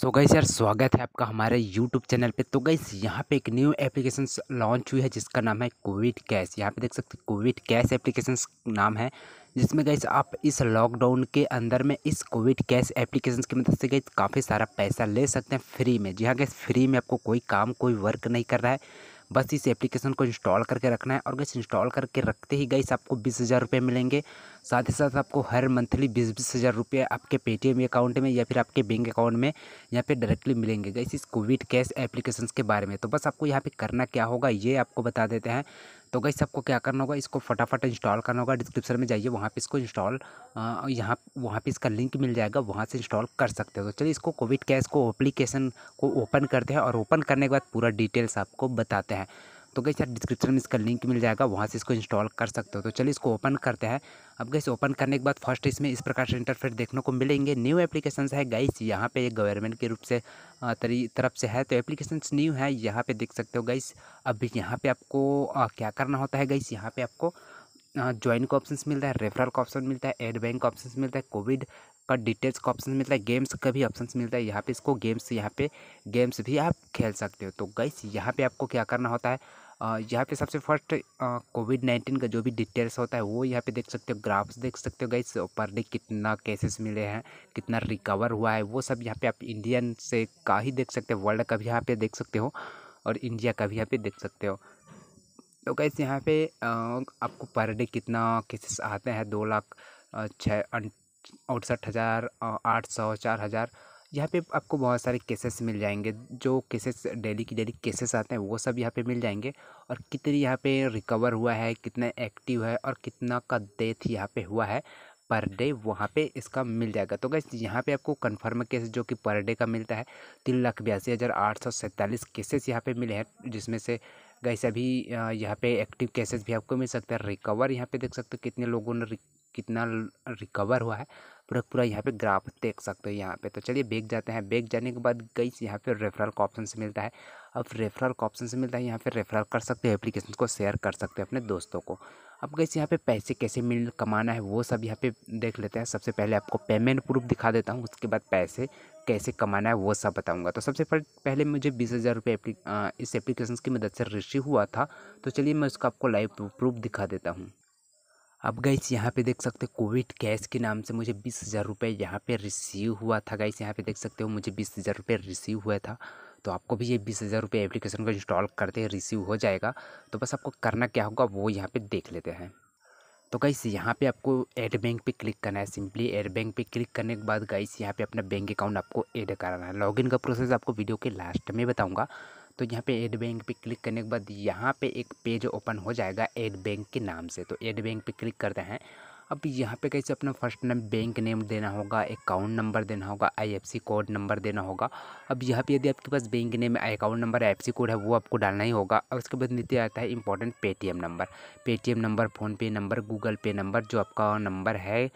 सो so गई यार स्वागत है आपका हमारे यूट्यूब चैनल पे तो गई यहाँ पे एक न्यू एप्लीकेशन लॉन्च हुई है जिसका नाम है कोविड कैश यहाँ पे देख सकते हैं कोविड कैश एप्लीकेशन नाम है जिसमें गई आप इस लॉकडाउन के अंदर में इस कोविड कैश एप्लीकेशन की मदद से गई काफ़ी सारा पैसा ले सकते हैं फ्री में जी हाँ गई फ्री में आपको कोई काम कोई वर्क नहीं कर रहा है बस इस एप्लीकेशन को इंस्टॉल करके रखना है और गैस इंस्टॉल करके रखते ही गैस आपको बीस हज़ार रुपये मिलेंगे साथ ही साथ आपको हर मंथली बीस बीस हज़ार रुपये आपके पेटीएम अकाउंट में या फिर आपके बैंक अकाउंट में यहाँ पे डायरेक्टली मिलेंगे गैस इस कोविड कैश एप्लीकेशन के बारे में तो बस आपको यहाँ पर करना क्या होगा ये आपको बता देते हैं तो गई सबको क्या करना होगा इसको फटाफट इंस्टॉल करना होगा डिस्क्रिप्शन में जाइए वहाँ पे इसको इंस्टॉल यहाँ वहाँ पे इसका लिंक मिल जाएगा वहाँ से इंस्टॉल कर सकते हो तो चलिए इसको कोविड कैश को अप्लीकेशन को ओपन करते हैं और ओपन करने के बाद पूरा डिटेल्स आपको बताते हैं तो गई सर डिस्क्रिप्शन में इसका लिंक मिल जाएगा वहाँ से इसको इंस्टॉल कर सकते हो तो चलिए इसको ओपन करते हैं अब गैस ओपन करने के बाद फर्स्ट इसमें इस प्रकार से इंटरफेस देखने को मिलेंगे न्यू एप्लीकेशन है गाइस यहाँ पे गवर्नमेंट के रूप से तरफ से है तो एप्लीकेशन न्यू है यहाँ पे देख सकते हो गाइस अब यहाँ पे आपको क्या करना होता है गाइस यहाँ पे आपको ज्वाइन का ऑप्शन मिलता है रेफरल का ऑप्शन मिलता है एड बैंक का ऑप्शन मिलता है कोविड का डिटेल्स का ऑप्शन मिलता है गेम्स का भी ऑप्शन मिलता है यहाँ पे इसको गेम्स यहाँ पे गेम्स भी आप खेल सकते हो तो गाइस यहाँ पे आपको क्या करना होता है यहाँ पे सबसे फर्स्ट कोविड नाइन्टीन का जो भी डिटेल्स होता है वो यहाँ पे देख सकते हो ग्राफ्स देख सकते हो गाइस पर डे कितना केसेस मिले हैं कितना रिकवर हुआ है वो सब यहाँ पे आप इंडियन से का ही देख सकते हो वर्ल्ड का भी यहाँ पे देख सकते हो और इंडिया का भी यहाँ पे देख सकते हो तो गैस यहाँ पे आपको पर डे कितना केसेस आते हैं दो लाख छः अड़सठ अं, हज़ार आठ सौ चार हज़ार यहाँ पे आपको बहुत सारे केसेस मिल जाएंगे जो केसेस डेली की डेली केसेस आते हैं वो सब यहाँ पे मिल जाएंगे और कितनी यहाँ पे रिकवर हुआ है कितना एक्टिव है और कितना का डेथ यहाँ पे हुआ है पर डे वहाँ पे इसका मिल जाएगा तो गैस यहाँ पे आपको कन्फर्म केस जो कि पर डे का मिलता है तीन लाख बयासी हज़ार आठ सौ सैंतालीस केसेस यहाँ पे मिले हैं जिसमें से गैस अभी यहाँ पे एक्टिव केसेस भी आपको मिल सकते हैं रिकवर यहाँ पे देख सकते हो कितने लोगों ने कितना रिकवर हुआ है पूरा पूरा यहाँ पे ग्राफ देख सकते हो यहाँ पे तो चलिए बैग जाते हैं बैग जाने के बाद गई यहाँ पे रेफरल का ऑप्शन से मिलता है अब रेफरल का ऑप्शन से मिलता है यहाँ पे रेफरल कर सकते हो एप्लीकेशन को शेयर कर सकते हो अपने दोस्तों को अब गई यहाँ पे पैसे कैसे मिल कमाना है वो सब यहाँ पे देख लेते हैं सबसे पहले आपको पेमेंट प्रूफ दिखा देता हूँ उसके बाद पैसे कैसे कमाना है वो सब बताऊँगा तो सबसे पहले मुझे बीस हज़ार रुपये इस एप्लीकेशन की मदद से रिसीव हुआ था तो चलिए मैं उसका आपको लाइव प्रूफ दिखा देता हूँ अब गाइस यहाँ पे देख सकते हो कोविड कैश के नाम से मुझे बीस हज़ार रुपये यहाँ पर रिसीव हुआ था गाइस यहाँ पे देख सकते हो मुझे बीस हज़ार रुपये रिसीव हुआ था तो आपको भी ये बीस हज़ार रुपये एप्लीकेशन को इंस्टॉल करते हैं रिसीव हो जाएगा तो बस आपको करना क्या होगा वो यहाँ पर देख लेते हैं तो गाइस यहाँ पे आपको एड बैंक पे क्लिक करना है सिंपली एड बैंक पे क्लिक करने के बाद गाइस यहाँ पे अपना बैंक अकाउंट आपको ऐड कराना है लॉगिन का प्रोसेस आपको वीडियो के लास्ट में बताऊँगा तो यहाँ पे एड बैंक पे क्लिक करने के बाद यहाँ पे एक पेज ओपन हो जाएगा एड बैंक के नाम से तो एड बैंक पे क्लिक करते हैं अब यहाँ पे कैसे अपना फर्स्ट नेम बैंक नेम देना होगा अकाउंट नंबर देना होगा आईएफसी कोड नंबर देना होगा अब यहाँ पे यदि आपके पास bank name account number IFSC code है वो आपको डालना ही होगा और उसके बाद नीचे आता है important Paytm number Paytm number PhonePe number Google Pay number जो आपका नंबर है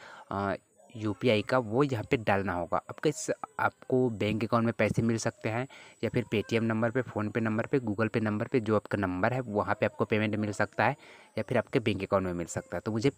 यू का वो यहाँ पे डालना होगा आपके आपको बैंक अकाउंट में पैसे मिल सकते हैं या फिर पेटीएम नंबर पे फ़ोनपे नंबर पे गूगल पे नंबर पे जो आपका नंबर है वहाँ पे आपको पेमेंट मिल सकता है या फिर आपके बैंक अकाउंट में मिल सकता है तो मुझे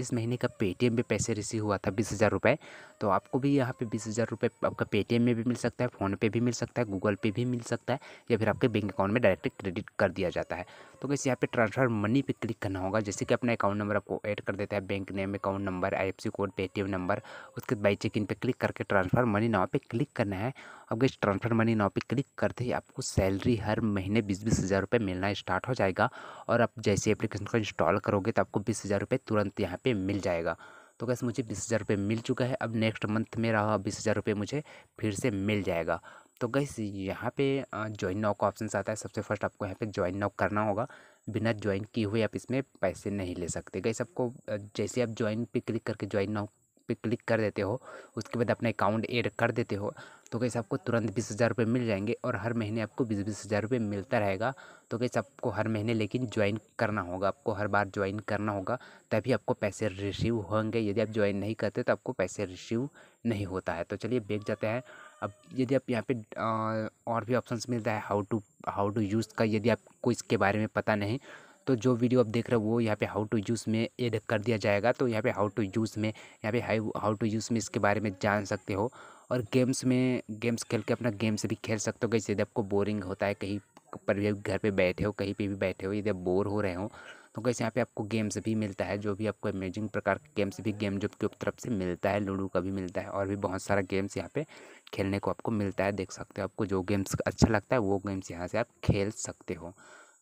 इस महीने का पेटीएम पे पैसे रिसीव हुआ था बीस हज़ार रुपये तो आपको भी यहाँ पर बीस हज़ार रुपये आपका पेटीएम में भी मिल सकता है फ़ोनपे भी मिल सकता है गूगल पे भी मिल सकता है या फिर आपके बैंक अकाउंट में डायरेक्ट क्रेडिट कर दिया जाता है तो कैसे यहाँ पे ट्रांसफ़र मनी पे क्लिक करना होगा जैसे कि अपना अकाउंट नंबर आपको ऐड कर देता है bank name account number I code Paytm number उसके बाद बाई चेक इन पर क्लिक करके ट्रांसफ़र मनी नाव पे क्लिक करना है अब कैसे ट्रांसफ़र मनी नाव पे क्लिक करते ही आपको सैलरी हर महीने बीस बीस हज़ार रुपये मिलना स्टार्ट हो जाएगा और आप जैसे एप्लीकेशन को इंस्टॉल करोगे तो आपको बीस हज़ार रुपये तुरंत यहाँ पर मिल जाएगा तो कैसे मुझे बीस हज़ार रुपये मिल चुका है अब नेक्स्ट मंथ में रहा बीस हज़ार रुपये मुझे फिर से मिल जाएगा तो गैस यहाँ पे ज्वाइन नाउ का ऑप्शन आता है सबसे फर्स्ट आपको यहाँ पे ज्वाइन नाउ करना होगा बिना ज्वाइन किए हुए आप इसमें पैसे नहीं ले सकते गैस आपको जैसे आप ज्वाइन पे क्लिक करके ज्वाइन नाउ पे क्लिक कर देते हो उसके बाद अपना अकाउंट ऐड कर देते हो तो कैसे आपको तुरंत बीस हज़ार रुपये मिल जाएंगे और हर महीने आपको बीस बीस हज़ार रुपये मिलता रहेगा तो कैसे आपको हर महीने लेकिन ज्वाइन करना होगा आपको हर बार ज्वाइन करना होगा तभी आपको पैसे रिसीव होंगे यदि आप ज्वाइन नहीं करते तो आपको पैसे रिसीव नहीं होता है तो चलिए बेच जाते हैं अब यदि आप यहाँ पे और भी ऑप्शंस मिलता है how to how to use का यदि आपको इसके बारे में पता नहीं तो जो वीडियो आप देख रहे हो वो यहाँ पे हाउ टू यूज़ में एड कर दिया जाएगा तो यहाँ पे हाउ टू यूज़ में यहाँ पे हाई हाउ टू यूज़ में इसके बारे में जान सकते हो और गेम्स में गेम्स खेल के अपना गेम्स भी खेल सकते हो कहीं यदि आपको बोरिंग होता है कहीं पर भी घर पर बैठे हो कहीं पर भी बैठे हो यदि बोर हो रहे हो तो कैसे यहाँ पे आपको गेम्स भी मिलता है जो भी आपको अमेजिंग प्रकार के गेम्स भी गेम जो की तरफ से मिलता है लूडो का भी मिलता है और भी बहुत सारा गेम्स यहाँ पे खेलने को आपको मिलता है देख सकते हो आपको जो गेम्स अच्छा लगता है वो गेम्स यहाँ से आप खेल सकते हो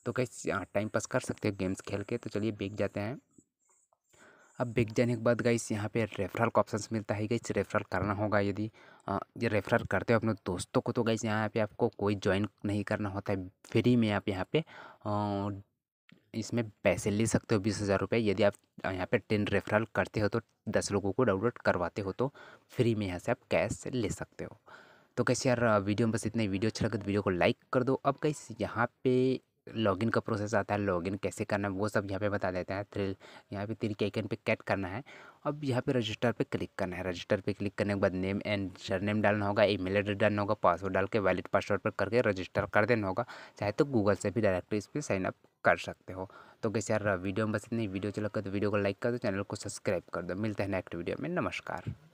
तो कैसे टाइम पास कर सकते हो गेम्स खेल के तो चलिए बिक जाते हैं अब बिक जाने के बाद गाइस यहाँ पे रेफरल का ऑप्शन मिलता है गाइस रेफरल करना होगा यदि ये रेफरल करते हो अपने दोस्तों को तो गाइस यहाँ पे आपको कोई ज्वाइन नहीं करना होता है फ्री में आप यहाँ पे इसमें पैसे ले सकते हो बीस हज़ार रुपये यदि आप यहाँ पे टेन रेफरल करते हो तो दस लोगों को डाउनलोड करवाते हो तो फ्री में यहाँ से आप कैश ले सकते हो तो कैसे यार वीडियो में बस इतना वीडियो अच्छा लगे तो वीडियो को लाइक कर दो अब कैसे यहाँ पे लॉगिन का प्रोसेस आता है लॉगिन कैसे करना है वो सब यहाँ पे बता देते हैं थ्रिल यहाँ पे तीन के आइकन पे कैट करना है अब यहाँ पे रजिस्टर पे क्लिक करना है रजिस्टर पे क्लिक करने के बाद नेम एंड सर नेम डालना होगा ईमेल एड्रेस डालना होगा पासवर्ड डाल के वैलिड पासवर्ड पर करके रजिस्टर कर देना होगा चाहे तो गूगल से भी डायरेक्ट इस पर साइन अप कर सकते हो तो कैसे यार वीडियो में बस इतनी वीडियो चला कर तो वीडियो को लाइक कर दो चैनल को सब्सक्राइब कर दो मिलते हैं नेक्स्ट वीडियो में नमस्कार